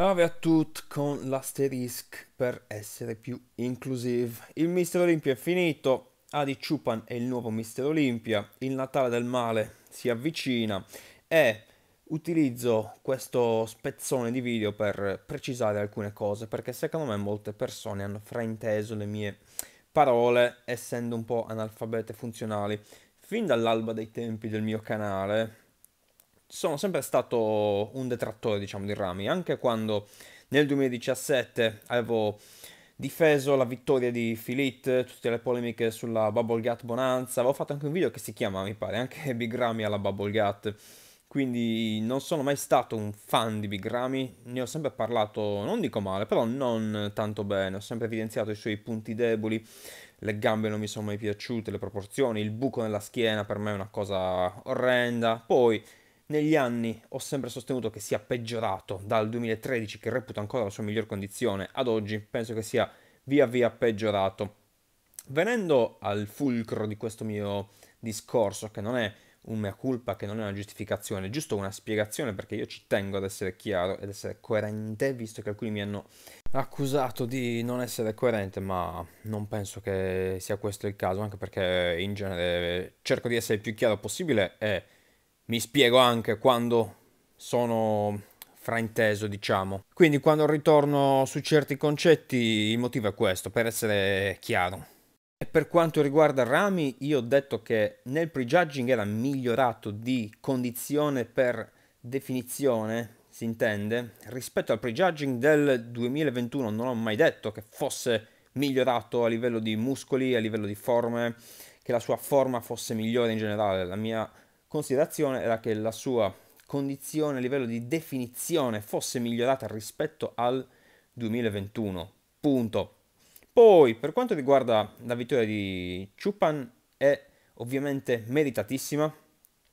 Ave a tutti con l'asterisk per essere più inclusive. Il Mister Olimpia è finito, Adi Chupan è il nuovo Mister Olimpia, il Natale del male si avvicina e utilizzo questo spezzone di video per precisare alcune cose perché secondo me molte persone hanno frainteso le mie parole essendo un po' analfabete funzionali. Fin dall'alba dei tempi del mio canale sono sempre stato un detrattore, diciamo, di Rami, anche quando nel 2017 avevo difeso la vittoria di Philippe, tutte le polemiche sulla Bubblegat Bonanza, avevo fatto anche un video che si chiama, mi pare, anche Big Rami alla Bubblegat, quindi non sono mai stato un fan di Big Rami, ne ho sempre parlato, non dico male, però non tanto bene, ho sempre evidenziato i suoi punti deboli, le gambe non mi sono mai piaciute, le proporzioni, il buco nella schiena per me è una cosa orrenda, poi negli anni ho sempre sostenuto che sia peggiorato dal 2013, che reputo ancora la sua miglior condizione, ad oggi penso che sia via via peggiorato. Venendo al fulcro di questo mio discorso, che non è un mea culpa, che non è una giustificazione, è giusto una spiegazione perché io ci tengo ad essere chiaro ed essere coerente, visto che alcuni mi hanno accusato di non essere coerente, ma non penso che sia questo il caso, anche perché in genere cerco di essere il più chiaro possibile e mi spiego anche quando sono frainteso, diciamo. Quindi quando ritorno su certi concetti il motivo è questo, per essere chiaro. E per quanto riguarda Rami, io ho detto che nel prejudging era migliorato di condizione per definizione, si intende, rispetto al prejudging del 2021 non ho mai detto che fosse migliorato a livello di muscoli, a livello di forme, che la sua forma fosse migliore in generale, la mia considerazione era che la sua condizione a livello di definizione fosse migliorata rispetto al 2021. Punto. Poi, per quanto riguarda la vittoria di Chupan, è ovviamente meritatissima.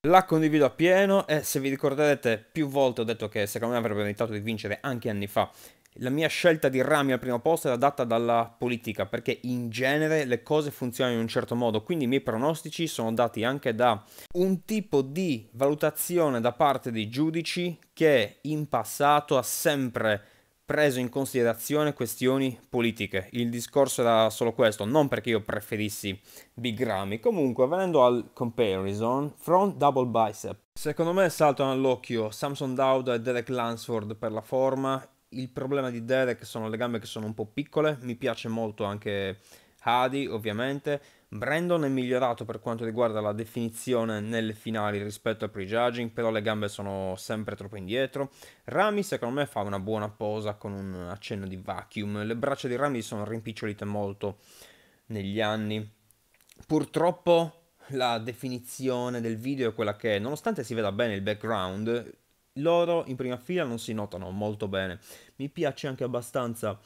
La condivido appieno e se vi ricorderete più volte ho detto che secondo me avrebbe meritato di vincere anche anni fa la mia scelta di rami al primo posto era data dalla politica, perché in genere le cose funzionano in un certo modo, quindi i miei pronostici sono dati anche da un tipo di valutazione da parte dei giudici che in passato ha sempre preso in considerazione questioni politiche. Il discorso era solo questo, non perché io preferissi Big Rami. Comunque, venendo al comparison, front double bicep. Secondo me saltano all'occhio Samson Dowd e Derek Lansford per la forma il problema di Derek sono le gambe che sono un po' piccole, mi piace molto anche Hadi ovviamente, Brandon è migliorato per quanto riguarda la definizione nelle finali rispetto al prejudging, però le gambe sono sempre troppo indietro. Rami secondo me fa una buona posa con un accenno di vacuum, le braccia di Rami sono rimpicciolite molto negli anni. Purtroppo la definizione del video è quella che, è, nonostante si veda bene il background, loro in prima fila non si notano molto bene. Mi piace anche abbastanza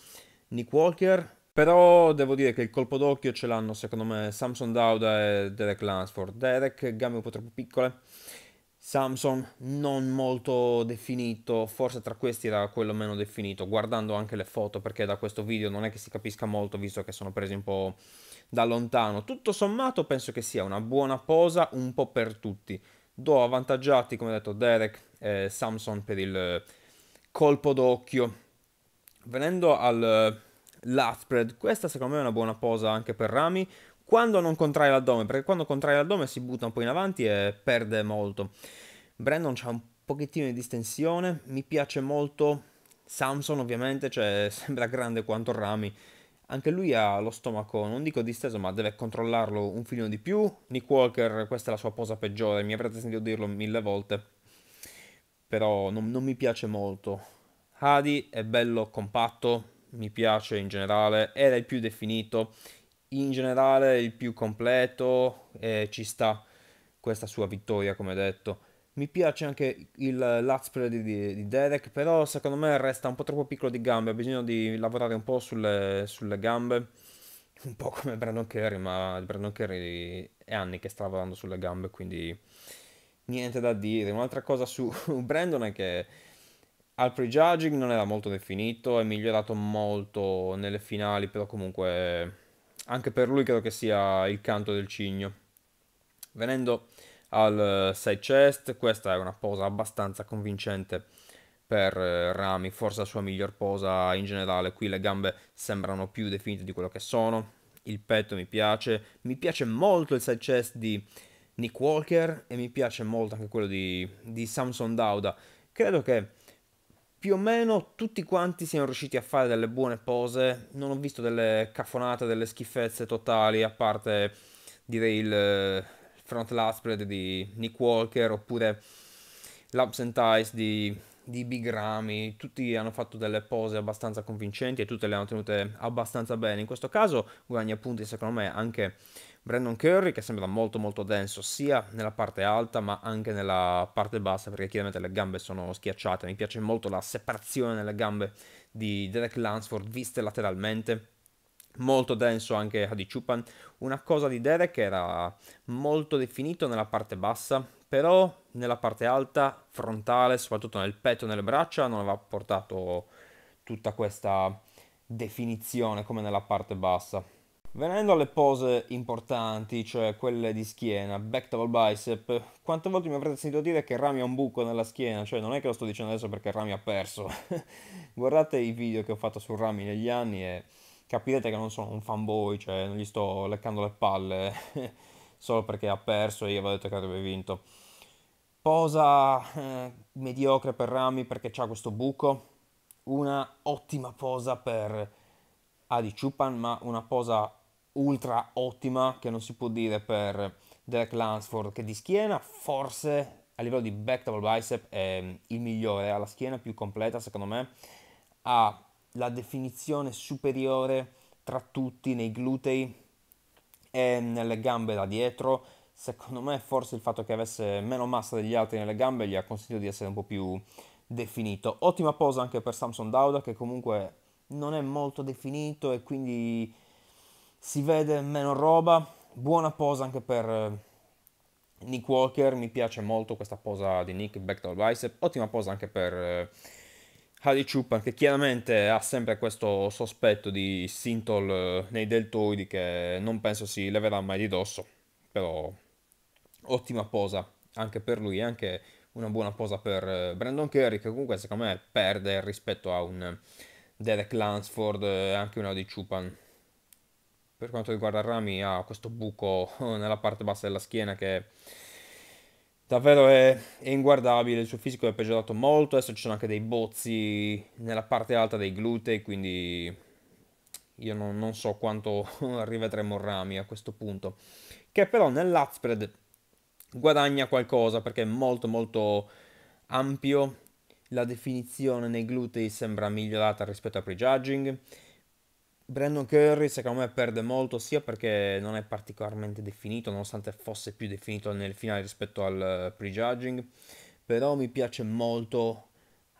Nick Walker, però devo dire che il colpo d'occhio ce l'hanno secondo me Samson Dauda e Derek Lansford. Derek, gambe un po' troppo piccole. Samson non molto definito, forse tra questi era quello meno definito, guardando anche le foto perché da questo video non è che si capisca molto visto che sono presi un po' da lontano. Tutto sommato penso che sia una buona posa un po' per tutti. Do avvantaggiati, come detto, Derek eh, Samson per il eh, colpo d'occhio. Venendo al eh, lat questa secondo me è una buona posa anche per Rami, quando non contrae l'addome, perché quando contrae l'addome si butta un po' in avanti e perde molto. Brandon c'ha un pochettino di distensione, mi piace molto Samson ovviamente, cioè sembra grande quanto Rami, anche lui ha lo stomaco, non dico disteso, ma deve controllarlo un filino di più. Nick Walker, questa è la sua posa peggiore, mi avrete sentito dirlo mille volte però non, non mi piace molto. Hadi è bello compatto, mi piace in generale, era il più definito, in generale il più completo e ci sta questa sua vittoria come detto. Mi piace anche il l'outspread di, di Derek, però secondo me resta un po' troppo piccolo di gambe, ha bisogno di lavorare un po' sulle, sulle gambe, un po' come Brandon Curry, ma Brandon Curry è anni che sta lavorando sulle gambe, quindi niente da dire. Un'altra cosa su Brandon è che al prejudging non era molto definito, è migliorato molto nelle finali, però comunque anche per lui credo che sia il canto del cigno. Venendo al eh, side chest, questa è una posa abbastanza convincente per eh, Rami, forse la sua miglior posa in generale, qui le gambe sembrano più definite di quello che sono, il petto mi piace, mi piace molto il side chest di Nick Walker e mi piace molto anche quello di, di Samson Dauda. Credo che più o meno tutti quanti siano riusciti a fare delle buone pose, non ho visto delle caffonate, delle schifezze totali, a parte direi il front last di Nick Walker oppure l'absentize di, di Big Ramy, tutti hanno fatto delle pose abbastanza convincenti e tutte le hanno tenute abbastanza bene. In questo caso guadagna punti secondo me anche Brandon Curry che sembra molto molto denso sia nella parte alta ma anche nella parte bassa perché chiaramente le gambe sono schiacciate, mi piace molto la separazione delle gambe di Derek Lansford viste lateralmente molto denso anche Hadi Chupan. Una cosa di Derek era molto definito nella parte bassa, però nella parte alta, frontale, soprattutto nel petto e nelle braccia, non aveva portato tutta questa definizione come nella parte bassa. Venendo alle pose importanti, cioè quelle di schiena, back double bicep, quante volte mi avrete sentito dire che Rami ha un buco nella schiena? Cioè non è che lo sto dicendo adesso perché Rami ha perso. Guardate i video che ho fatto su Rami negli anni e capirete che non sono un fanboy, cioè non gli sto leccando le palle solo perché ha perso e io avevo detto che avrebbe vinto. Posa eh, mediocre per Rami perché ha questo buco. Una ottima posa per Adi Chupan, ma una posa ultra ottima che non si può dire per Derek Lansford che di schiena forse a livello di back double bicep è mm, il migliore, ha la schiena più completa secondo me, ha la definizione superiore tra tutti nei glutei e nelle gambe da dietro, secondo me forse il fatto che avesse meno massa degli altri nelle gambe gli ha consentito di essere un po' più definito. Ottima posa anche per Samson Dauda che comunque non è molto definito e quindi si vede meno roba, buona posa anche per eh, Nick Walker, mi piace molto questa posa di Nick, back backdoor bicep, ottima posa anche per eh, Hadi Chupan che chiaramente ha sempre questo sospetto di Sintol eh, nei deltoidi che non penso si leverà mai di dosso, però ottima posa anche per lui e anche una buona posa per Brandon Curry che comunque secondo me perde rispetto a un Derek Lansford e anche un Hadi Chupan per quanto riguarda Rami ha questo buco nella parte bassa della schiena che davvero è, è, inguardabile, il suo fisico è peggiorato molto, adesso ci sono anche dei bozzi nella parte alta dei glutei, quindi io non, non so quanto rivedremo Rami a questo punto, che però nell'Azpred guadagna qualcosa perché è molto molto ampio, la definizione nei glutei sembra migliorata rispetto a pre-judging, Brandon Curry secondo me perde molto sia perché non è particolarmente definito, nonostante fosse più definito nel finale rispetto al eh, prejudging, però mi piace molto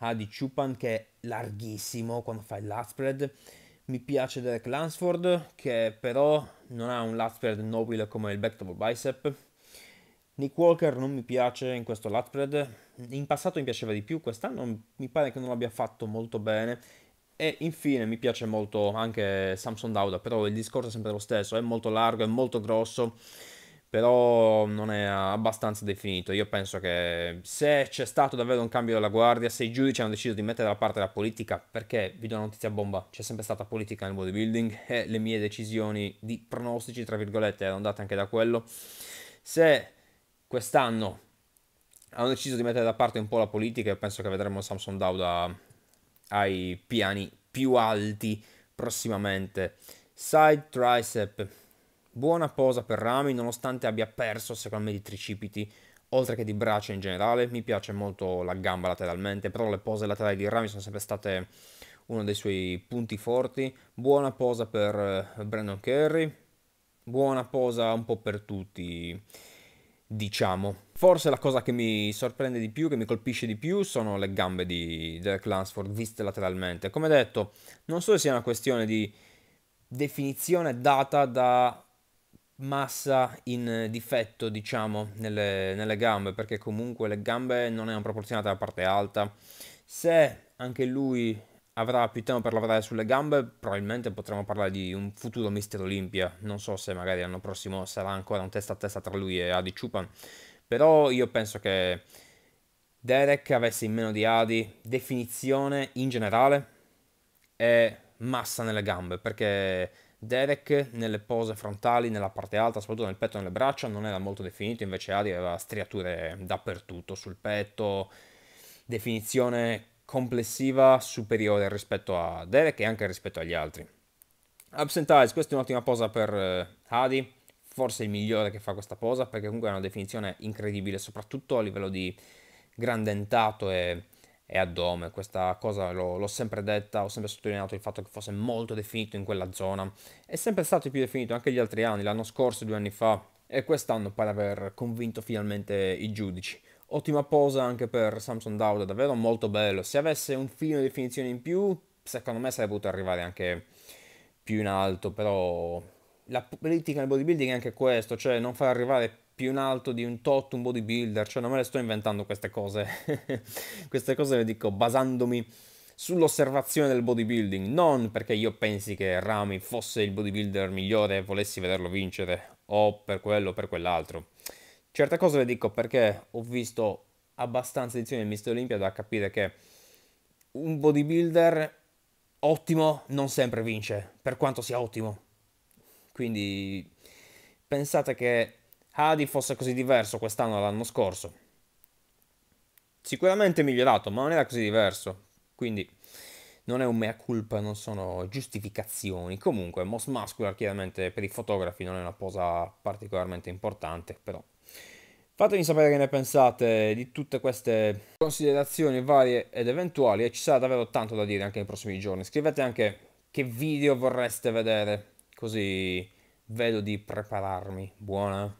Adi Chupan che è larghissimo quando fa il lat spread, mi piace Derek Lansford che però non ha un lat spread nobile come il back double bicep, Nick Walker non mi piace in questo lat spread, in passato mi piaceva di più, quest'anno mi pare che non l'abbia fatto molto bene, e infine mi piace molto anche Samson Dauda, però il discorso è sempre lo stesso, è molto largo, è molto grosso, però non è abbastanza definito. Io penso che se c'è stato davvero un cambio della guardia, se i giudici hanno deciso di mettere da parte la politica, perché vi do una notizia bomba, c'è sempre stata politica nel bodybuilding e le mie decisioni di pronostici, tra virgolette, erano date anche da quello. Se quest'anno hanno deciso di mettere da parte un po' la politica, io penso che vedremo Samson Dauda ai piani più alti prossimamente. Side tricep, buona posa per rami nonostante abbia perso secondo me di tricipiti oltre che di braccia in generale. Mi piace molto la gamba lateralmente, però le pose laterali di Rami sono sempre state uno dei suoi punti forti. Buona posa per eh, Brandon Curry, buona posa un po' per tutti diciamo. Forse la cosa che mi sorprende di più, che mi colpisce di più, sono le gambe di Derek Lansford viste lateralmente. Come detto, non so se sia una questione di definizione data da massa in difetto, diciamo, nelle, nelle gambe, perché comunque le gambe non erano proporzionate alla parte alta. Se anche lui avrà più tempo per lavorare sulle gambe, probabilmente potremo parlare di un futuro Mister Olimpia. Non so se magari l'anno prossimo sarà ancora un testa a testa tra lui e Adi Chupan. però io penso che Derek avesse in meno di Adi definizione in generale e massa nelle gambe, perché Derek nelle pose frontali, nella parte alta, soprattutto nel petto e nelle braccia, non era molto definito, invece Adi aveva striature dappertutto, sul petto, definizione complessiva superiore rispetto a Derek e anche rispetto agli altri. Absentize, questa è un'ottima posa per eh, Hadi, forse il migliore che fa questa posa perché comunque è una definizione incredibile, soprattutto a livello di grandentato e, e addome. Questa cosa l'ho sempre detta, ho sempre sottolineato il fatto che fosse molto definito in quella zona. È sempre stato più definito anche gli altri anni, l'anno scorso, due anni fa e quest'anno pare aver convinto finalmente i giudici. Ottima posa anche per Samsung Dowd, davvero molto bello. Se avesse un filo di definizione in più, secondo me sarebbe potuto arrivare anche più in alto, però la politica nel bodybuilding è anche questo, cioè non far arrivare più in alto di un tot un bodybuilder, cioè non me le sto inventando queste cose, queste cose le dico basandomi sull'osservazione del bodybuilding, non perché io pensi che Rami fosse il bodybuilder migliore e volessi vederlo vincere, o per quello o per quell'altro. Certe cose le dico perché ho visto abbastanza edizioni del Mister Olimpia da capire che un bodybuilder ottimo non sempre vince, per quanto sia ottimo. Quindi pensate che Hadi fosse così diverso quest'anno dall'anno scorso. Sicuramente migliorato, ma non era così diverso. Quindi non è un mea culpa, non sono giustificazioni. Comunque, Moss Muscular chiaramente per i fotografi non è una posa particolarmente importante, però Fatemi sapere che ne pensate di tutte queste considerazioni varie ed eventuali e ci sarà davvero tanto da dire anche nei prossimi giorni. Scrivete anche che video vorreste vedere, così vedo di prepararmi. Buona!